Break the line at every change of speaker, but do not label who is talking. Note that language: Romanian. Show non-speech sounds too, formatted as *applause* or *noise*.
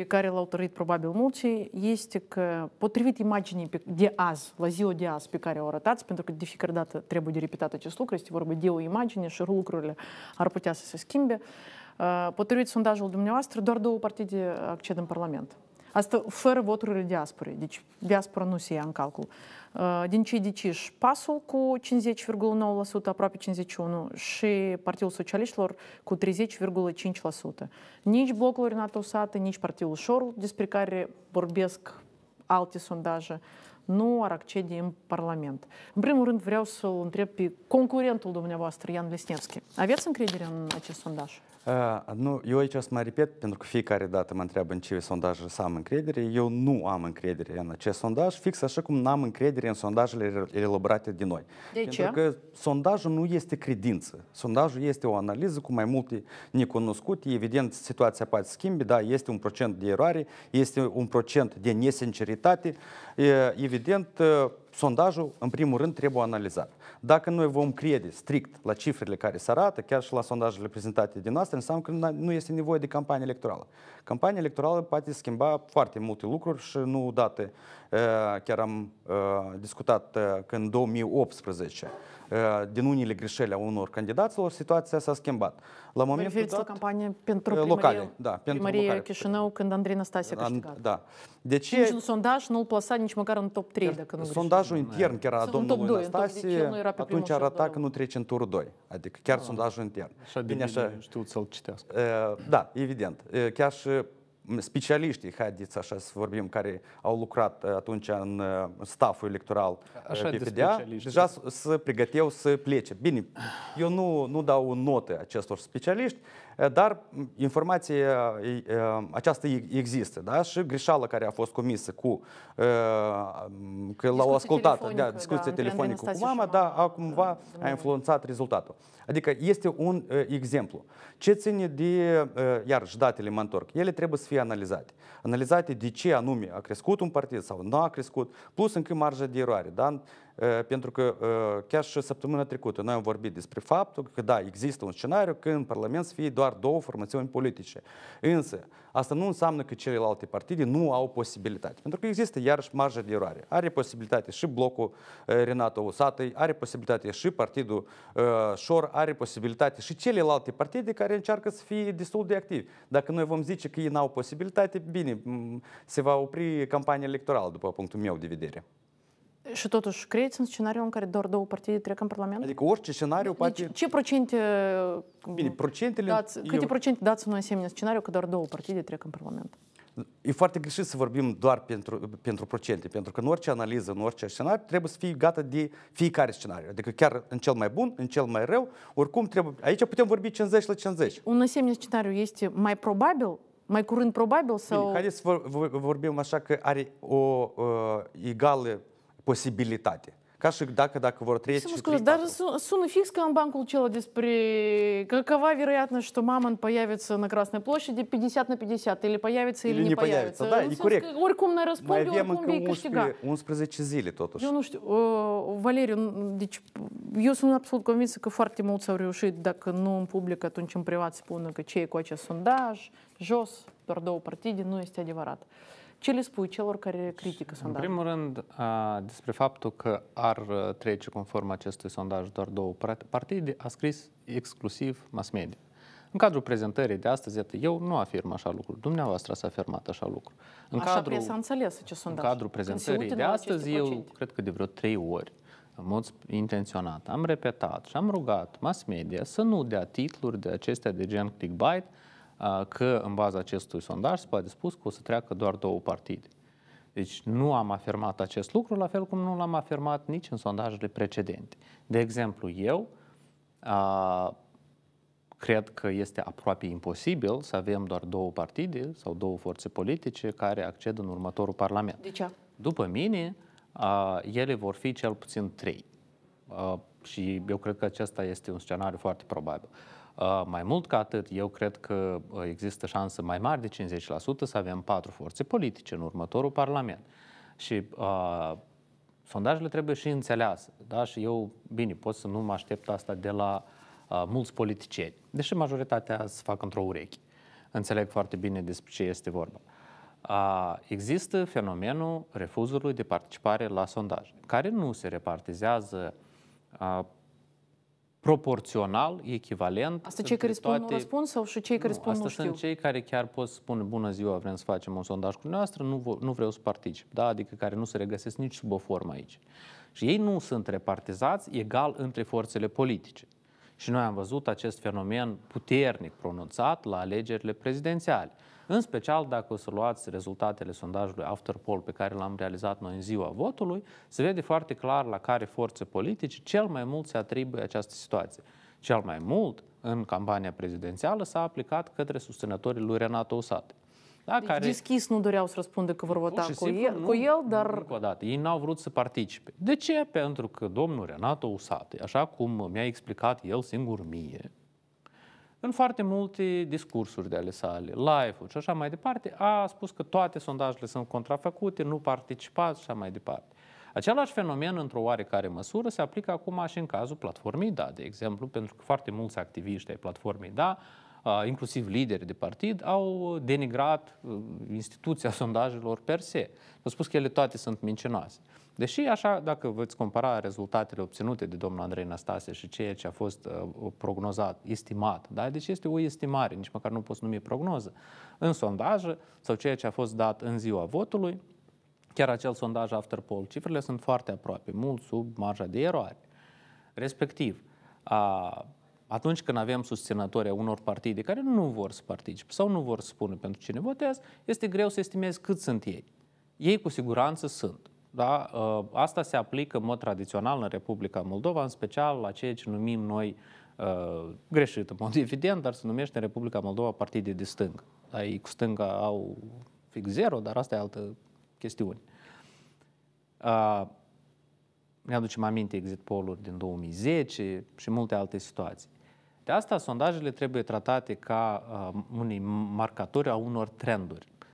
pe care l-au trăit probabil mulți este că, potrivit imaginii de azi, la ziua de azi pe care o arătați, pentru că de fiecare dată trebuie de repetat acest lucru, este vorba de o imagine și lucrurile ar putea să se schimbe, uh, potrivit sondajului dumneavoastră, doar două partide acced în Parlament. Asta fără voturile diasporei. Deci diaspora nu se ia în calcul. Uh, din cei deciși, pasul cu 50,9%, aproape 51%, și Partidul Socialiștilor cu 30,5%. Nici blocul Renato Sate, nici Partidul Șorul, despre care vorbesc alte sondaje, uh, nu ar accede în Parlament. În primul rând vreau să o întreb pe concurentul dumneavoastră, Ian Lesnevski. Aveți încredere în acest sondaj?
Uh, nu, eu aici o să mă repet, pentru că fiecare dată mă întreabă în ce sondaj să am încredere. Eu nu am încredere în acest sondaj, fix așa cum n-am încredere în sondajele elaborate de noi. De ce? pentru că sondajul nu este credință. Sondajul este o analiză cu mai multe necunoscute. Evident, situația poate schimbi, da, este un procent de eroare, este un procent de nesinceritate. Evident, президент sondajul, în primul rând, trebuie analizat. Dacă noi vom crede strict la cifrele care se arată, chiar și la sondajele prezentate din noastră, înseamnă că nu este nevoie de campanie electorală. Campania electorală poate schimba foarte multe lucruri și nu odată uh, chiar am uh, discutat uh, că în 2018 din unele greșeli a unor candidaților, situația s-a schimbat. La momentul Referiți dat, la
campanie pentru primărie, da, pentru primărie Chișinău, când Andrei Năstase a câștigat. Da. De ce? Nici un sondaj nu-l plasa nici măcar în top 3, dacă nu sondaj
sondajul intern chiar a domnului Anastasie deci atunci arăta că nu trece în turul 2. Adică chiar ah. sondajul intern.
Așa de bine știu să-l citească.
Eh, da, evident. Eh, chiar și specialiștii, haideți așa să vorbim, care au lucrat atunci în staful electoral așa PPDA, de deja se pregăteau să plece. Bine, eu nu, nu dau o notă acestor specialiști, dar informația aceasta există, da? Și greșeala care a fost comisă cu că l-au ascultat, da, discuția da, telefonică cu mama, da, acum cumva a influențat rezultatul. Adică este un exemplu. Ce ține de, iarăși, datele mă întorc, ele trebuie să fie analizate. Analizate de ce anume a crescut un partid sau nu a crescut, plus încă marja de eroare. Da? Э, pentru că э, chiar și săptămâna trecută noi am vorbit despre faptul că, da, există un scenariu când în Parlament să fie doar două formațiuni politice. Însă, asta nu înseamnă că celelalte partide nu au posibilitate. Pentru că există iarăși marja de eroare. Are posibilitate și blocul eh, Renato Usatăi, are posibilitate și partidul eh, Șor, are posibilitate și celelalte partide care încearcă să fie destul de activi. Dacă noi vom zice că ei n-au posibilitate, bine, se va opri campania electorală, după punctul meu de vedere.
Și totuși, credeți un scenariu în care doar două partide trec în Parlament?
Adică orice scenariu deci poate... Deci, ce procente... Bine, procentele... Dați, eu... câte
procente dați un asemenea scenariu că doar două partide trec în Parlament?
E foarte greșit să vorbim doar pentru, pentru procente, pentru că în orice analiză, în orice scenariu, trebuie să fie gata de fiecare scenariu. Adică chiar în cel mai bun, în cel mai rău, oricum trebuie... Aici putem vorbi 50 la 50.
un asemenea scenariu este mai probabil mai curând probabil sau... Bine, haideți
să vorbim așa că are o uh, egală posibilitate. Ca și dacă, dacă vor trece... Să mă scuzați,
dar sună fix ca în bancul acela despre какова вероятность, что Мамон появится на Красной площади 50 на 50, или появится, или, или не появится. Da, e corect. Oricum ne răspunde, Mai avem oricum vei 11,
11 zile, totuși. Eu
nu știu, uh, Valeriu, deci eu sunt absolut convinsă că foarte mulți au reușit, dacă nu în public, atunci în privat spună că ce e cu acest sondaj, jos, doar două partide, nu este adevărat. Uh, Ce le spui celor care critică sondajul? În
primul rând, a, despre faptul că ar uh, trece conform acestui sondaj doar două partide, a scris exclusiv mass media. În cadrul prezentării de astăzi, iată, eu nu afirm așa lucru. Dumneavoastră s-a afirmat așa lucru. În așa cadrul, presa
înțeles ce sondaj. În cadrul prezentării de astăzi, eu
cred că de vreo trei ori, în mod intenționat, am repetat și am rugat mass media să nu dea titluri de acestea de gen clickbait, că în baza acestui sondaj se poate spus că o să treacă doar două partide. Deci nu am afirmat acest lucru, la fel cum nu l-am afirmat nici în sondajele precedente. De exemplu, eu a, cred că este aproape imposibil să avem doar două partide sau două forțe politice care acced în următorul parlament. De ce? După mine, a, ele vor fi cel puțin trei. A, și eu cred că acesta este un scenariu foarte probabil. Uh, mai mult ca atât, eu cred că uh, există șanse mai mari de 50% să avem patru forțe politice în următorul Parlament. Și uh, sondajele trebuie și înțeleasă, Da? Și eu, bine, pot să nu mă aștept asta de la uh, mulți politicieni, deși majoritatea se fac într-o ureche. Înțeleg foarte bine despre ce este vorba. Uh, există fenomenul refuzului de participare la sondaj, care nu se repartizează uh, proporțional, echivalent. Asta cei care spun toate... nu răspund
sau și cei care nu, spun asta nu știu? sunt
cei care chiar pot spune bună ziua, vrem să facem un sondaj cu noastră, nu, nu vreau să particip, da? adică care nu se regăsesc nici sub o formă aici. Și ei nu sunt repartizați egal între forțele politice. Și noi am văzut acest fenomen puternic pronunțat la alegerile prezidențiale. În special dacă o să luați rezultatele sondajului after poll pe care l-am realizat noi în ziua votului, se vede foarte clar la care forțe politice cel mai mult se atribuie această situație. Cel mai mult în campania prezidențială s-a aplicat către susținătorii lui Renato Usate. Da, deci care... deschis
nu doreau să răspundă că vor vota cu, simplu, el, nu, cu el, dar...
Nu, o dată, ei n-au vrut să participe. De ce? Pentru că domnul Renato Usate, așa cum mi-a explicat el singur mie, în foarte multe discursuri de ale sale, live-uri și așa mai departe, a spus că toate sondajele sunt contrafăcute, nu participați și așa mai departe. Același fenomen, într-o oarecare măsură, se aplică acum și în cazul platformei DA, de exemplu, pentru că foarte mulți activiști ai platformei DA inclusiv lideri de partid, au denigrat uh, instituția sondajelor per se. Au spus că ele toate sunt mincinoase. Deși, așa, dacă veți compara rezultatele obținute de domnul Andrei Năstase și ceea ce a fost uh, prognozat, estimat, da? deci este o estimare, nici măcar nu poți numi prognoză, în sondaje sau ceea ce a fost dat în ziua votului, chiar acel sondaj after poll, cifrele sunt foarte aproape, mult sub marja de eroare. Respectiv, a, atunci când avem susținători a unor partide care nu vor să participe sau nu vor să spună pentru cine votează, este greu să estimezi cât sunt ei. Ei cu siguranță sunt. Da? Uh, asta se aplică în mod tradițional în Republica Moldova, în special la ceea ce numim noi uh, greșit în mod *laughs* evident, dar se numește în Republica Moldova partide de stâng. Da? Ei cu stânga au fix zero, dar asta e altă chestiune. Ne uh, aducem aminte exit poll din 2010 și multe alte situații. De asta sondajele trebuie tratate ca uh, unii marcatori a unor trenduri.